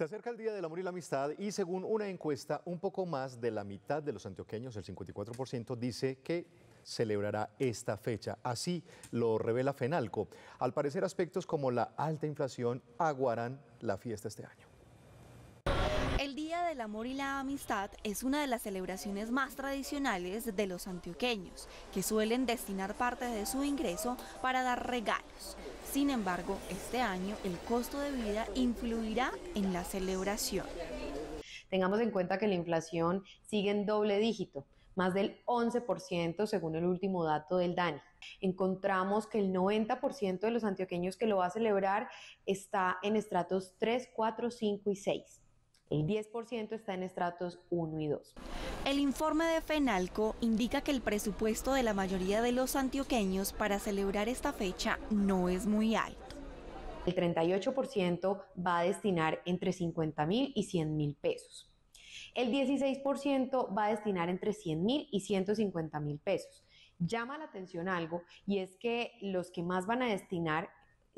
Se acerca el Día del Amor y la Amistad y según una encuesta, un poco más de la mitad de los antioqueños, el 54%, dice que celebrará esta fecha. Así lo revela FENALCO. Al parecer aspectos como la alta inflación aguarán la fiesta este año. El amor y la amistad es una de las celebraciones más tradicionales de los antioqueños, que suelen destinar parte de su ingreso para dar regalos. Sin embargo, este año el costo de vida influirá en la celebración. Tengamos en cuenta que la inflación sigue en doble dígito, más del 11% según el último dato del DANI. Encontramos que el 90% de los antioqueños que lo va a celebrar está en estratos 3, 4, 5 y 6. El 10% está en estratos 1 y 2. El informe de FENALCO indica que el presupuesto de la mayoría de los antioqueños para celebrar esta fecha no es muy alto el 38% va a destinar entre 50 mil y 100 mil pesos. El 16% va a destinar entre 100 mil y 150 mil pesos. Llama la atención algo y es que los que más van a destinar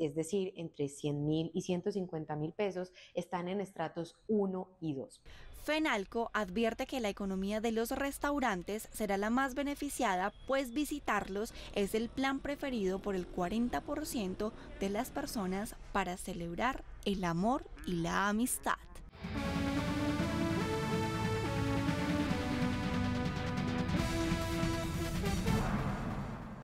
es decir, entre 100 mil y 150 mil pesos, están en estratos 1 y 2. FENALCO advierte que la economía de los restaurantes será la más beneficiada, pues visitarlos es el plan preferido por el 40% de las personas para celebrar el amor y la amistad.